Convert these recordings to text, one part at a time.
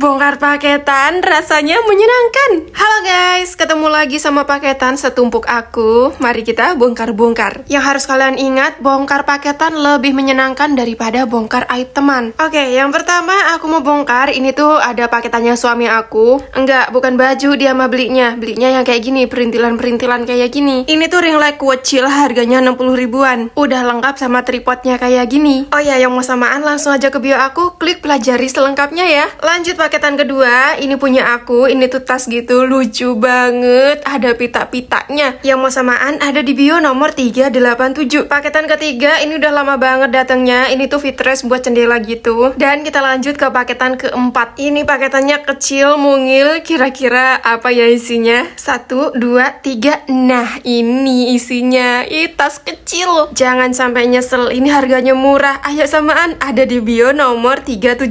Bongkar paketan rasanya menyenangkan. Halo guys, ketemu lagi sama paketan setumpuk aku. Mari kita bongkar-bongkar. Yang harus kalian ingat, bongkar paketan lebih menyenangkan daripada bongkar aib teman. Oke, yang pertama aku mau bongkar, ini tuh ada paketannya suami aku. Enggak, bukan baju dia mah belinya. Belinya yang kayak gini, perintilan-perintilan kayak gini. Ini tuh ring light kecil harganya 60 ribuan. Udah lengkap sama tripodnya kayak gini. Oh ya, yang mau samaan langsung aja ke bio aku, klik pelajari selengkapnya ya. Lanjut pak paketan kedua, ini punya aku, ini tuh tas gitu, lucu banget, ada pita-pitanya. Yang mau samaan ada di bio nomor 387. Paketan ketiga, ini udah lama banget datangnya, ini tuh fitres buat cendela gitu. Dan kita lanjut ke paketan keempat. Ini paketannya kecil, mungil, kira-kira apa ya isinya? Satu, dua, tiga, nah ini isinya, ih tas kecil. Jangan sampai nyesel, ini harganya murah, ayo samaan, ada di bio nomor 378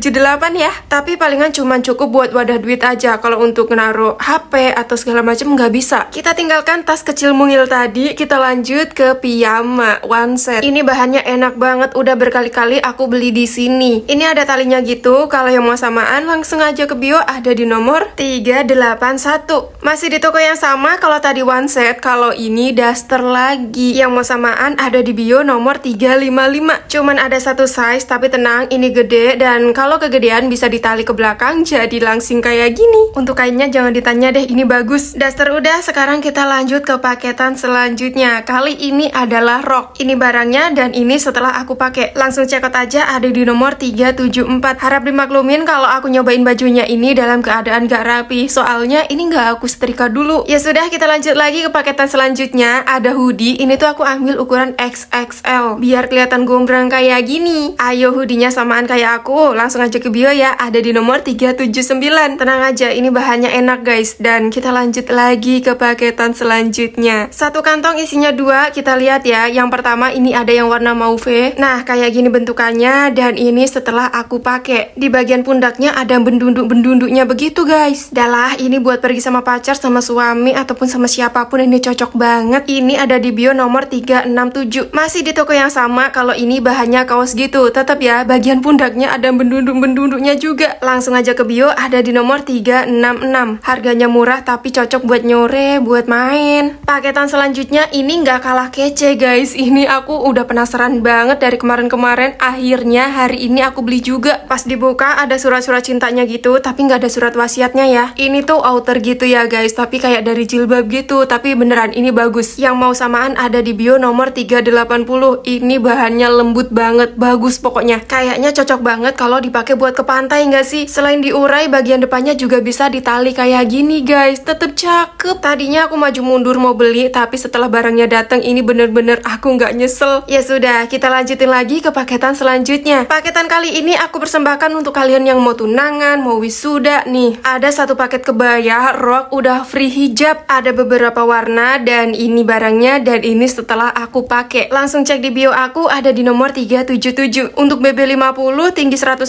ya. Tapi palingan cuma cuma cukup buat wadah duit aja kalau untuk naruh HP atau segala macam nggak bisa. Kita tinggalkan tas kecil mungil tadi, kita lanjut ke piyama one set. Ini bahannya enak banget, udah berkali-kali aku beli di sini. Ini ada talinya gitu, kalau yang mau samaan langsung aja ke bio ada di nomor 381. Masih di toko yang sama kalau tadi one set, kalau ini daster lagi. Yang mau samaan ada di bio nomor 355. Cuman ada satu size, tapi tenang ini gede dan kalau kegedean bisa ditali ke belakang kan jadi langsing kayak gini. Untuk kainnya jangan ditanya deh, ini bagus. Daster udah, sekarang kita lanjut ke paketan selanjutnya. Kali ini adalah rok. Ini barangnya dan ini setelah aku pakai. Langsung cekot aja ada di nomor 374. Harap dimaklumin kalau aku nyobain bajunya ini dalam keadaan gak rapi. Soalnya ini gak aku setrika dulu. Ya sudah, kita lanjut lagi ke paketan selanjutnya. Ada hoodie, ini tuh aku ambil ukuran XXL. Biar kelihatan gombrang kayak gini. Ayo hoodie-nya samaan kayak aku. Langsung aja ke bio ya, ada di nomor 3 379. Tenang aja, ini bahannya enak guys. Dan kita lanjut lagi ke paketan selanjutnya. Satu kantong isinya dua, kita lihat ya. Yang pertama ini ada yang warna mauve. Nah, kayak gini bentukannya. Dan ini setelah aku pakai. Di bagian pundaknya ada bendunduk-bendunduknya begitu guys. Dalah, ini buat pergi sama pacar, sama suami, ataupun sama siapapun ini cocok banget. Ini ada di bio nomor 367. Masih di toko yang sama, kalau ini bahannya kaos gitu. Tetap ya, bagian pundaknya ada bendunduk-bendunduknya juga. Langsung aja ke bio ada di nomor 366. Harganya murah tapi cocok buat nyore, buat main. Paketan selanjutnya ini nggak kalah kece guys. Ini aku udah penasaran banget dari kemarin-kemarin. Akhirnya hari ini aku beli juga. Pas dibuka ada surat-surat cintanya gitu, tapi nggak ada surat wasiatnya ya. Ini tuh outer gitu ya guys, tapi kayak dari jilbab gitu. Tapi beneran ini bagus. Yang mau samaan ada di bio nomor 380. Ini bahannya lembut banget, bagus pokoknya. Kayaknya cocok banget kalau dipakai buat ke pantai nggak sih? Selain Selain diurai, bagian depannya juga bisa ditali kayak gini guys. Tetep cakep. Tadinya aku maju mundur mau beli, tapi setelah barangnya datang ini bener-bener aku nggak nyesel. Ya sudah, kita lanjutin lagi ke paketan selanjutnya. Paketan kali ini aku persembahkan untuk kalian yang mau tunangan, mau wisuda nih. Ada satu paket kebaya, rok, udah free hijab. Ada beberapa warna dan ini barangnya dan ini setelah aku pakai. Langsung cek di bio aku ada di nomor 377. Untuk BB50 tinggi 160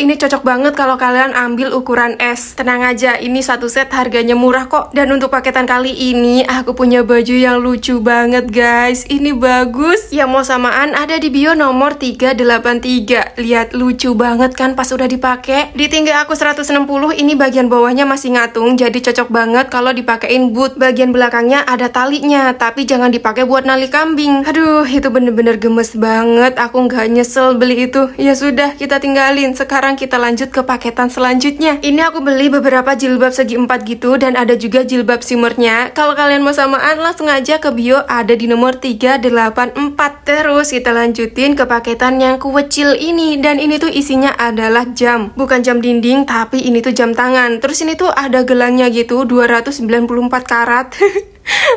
ini cocok banget kalau kalian kalian ambil ukuran S. Tenang aja, ini satu set harganya murah kok. Dan untuk paketan kali ini, aku punya baju yang lucu banget guys. Ini bagus. Yang mau samaan ada di bio nomor 383. Lihat lucu banget kan pas udah dipakai. Di tinggi aku 160, ini bagian bawahnya masih ngatung, jadi cocok banget kalau dipakein boot. Bagian belakangnya ada talinya, tapi jangan dipakai buat nali kambing. Aduh, itu bener-bener gemes banget. Aku nggak nyesel beli itu. Ya sudah, kita tinggalin. Sekarang kita lanjut ke paketan selanjutnya. Ini aku beli beberapa jilbab segi empat gitu dan ada juga jilbab simurnya. Kalau kalian mau samaan langsung aja ke bio ada di nomor 384. Terus kita lanjutin ke paketan yang kecil ini dan ini tuh isinya adalah jam. Bukan jam dinding tapi ini tuh jam tangan. Terus ini tuh ada gelangnya gitu 294 karat.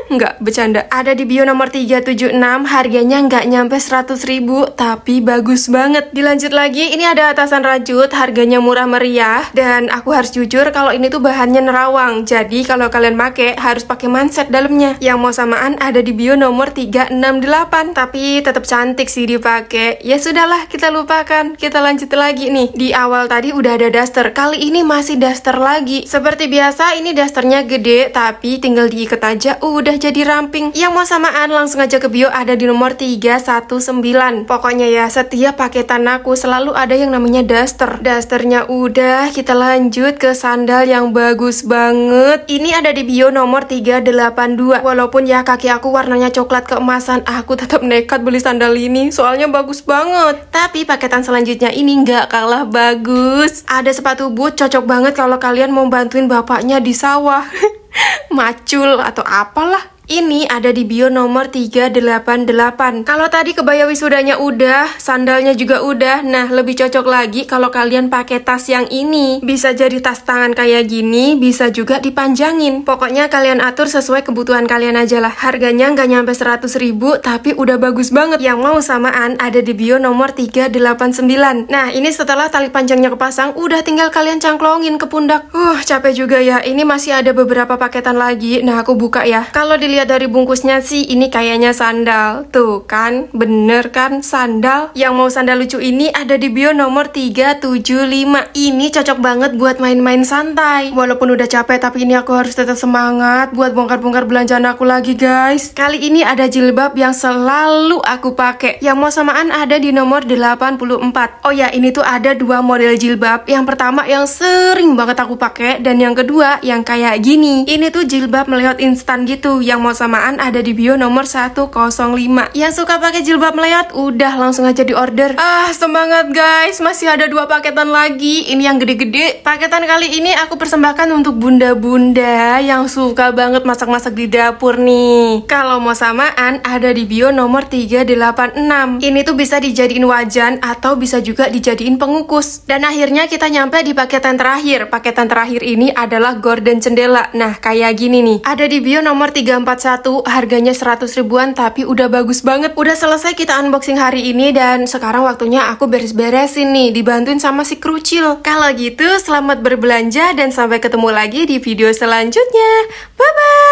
Nggak, bercanda. Ada di bio nomor 376, harganya nggak nyampe 100 ribu, tapi bagus banget. Dilanjut lagi, ini ada atasan rajut, harganya murah meriah. Dan aku harus jujur, kalau ini tuh bahannya nerawang. Jadi kalau kalian pakai harus pakai manset dalamnya. Yang mau samaan ada di bio nomor 368, tapi tetap cantik sih dipakai. Ya sudahlah, kita lupakan. Kita lanjut lagi nih. Di awal tadi udah ada daster, kali ini masih daster lagi. Seperti biasa, ini dasternya gede, tapi tinggal diikat aja udah jadi ramping. Yang mau samaan langsung aja ke bio ada di nomor 319. Pokoknya ya, setiap paketan aku selalu ada yang namanya daster. Dasternya udah, kita lanjut ke sandal yang bagus banget. Ini ada di bio nomor 382. Walaupun ya kaki aku warnanya coklat keemasan, aku tetap nekat beli sandal ini. Soalnya bagus banget. Tapi paketan selanjutnya ini nggak kalah bagus. Ada sepatu boot cocok banget kalau kalian mau bantuin bapaknya di sawah. macul atau apalah ini ada di bio nomor 388. Kalau tadi kebaya wisudanya udah, sandalnya juga udah. Nah, lebih cocok lagi kalau kalian pakai tas yang ini. Bisa jadi tas tangan kayak gini, bisa juga dipanjangin. Pokoknya kalian atur sesuai kebutuhan kalian aja lah. Harganya nggak nyampe 100 ribu, tapi udah bagus banget. Yang mau samaan ada di bio nomor 389. Nah, ini setelah tali panjangnya kepasang, udah tinggal kalian cangklongin ke pundak. Uh, capek juga ya. Ini masih ada beberapa paketan lagi. Nah, aku buka ya. Kalau dilihat lihat dari bungkusnya sih ini kayaknya sandal. Tuh kan, bener kan sandal. Yang mau sandal lucu ini ada di bio nomor 375. Ini cocok banget buat main-main santai. Walaupun udah capek tapi ini aku harus tetap semangat buat bongkar-bongkar belanjaan aku lagi guys. Kali ini ada jilbab yang selalu aku pakai. Yang mau samaan ada di nomor 84. Oh ya, ini tuh ada dua model jilbab. Yang pertama yang sering banget aku pakai dan yang kedua yang kayak gini. Ini tuh jilbab melihat instan gitu yang samaan ada di bio nomor 105. Yang suka pakai jilbab melayat udah langsung aja di order. Ah, semangat guys, masih ada dua paketan lagi. Ini yang gede-gede. Paketan kali ini aku persembahkan untuk bunda-bunda yang suka banget masak-masak di dapur nih. Kalau mau samaan, ada di bio nomor 386. Ini tuh bisa dijadiin wajan atau bisa juga dijadiin pengukus. Dan akhirnya kita nyampe di paketan terakhir. Paketan terakhir ini adalah gorden cendela. Nah, kayak gini nih. Ada di bio nomor 34 41 harganya 100 ribuan tapi udah bagus banget. Udah selesai kita unboxing hari ini dan sekarang waktunya aku beres beres ini dibantuin sama si Krucil. Kalau gitu selamat berbelanja dan sampai ketemu lagi di video selanjutnya. Bye bye.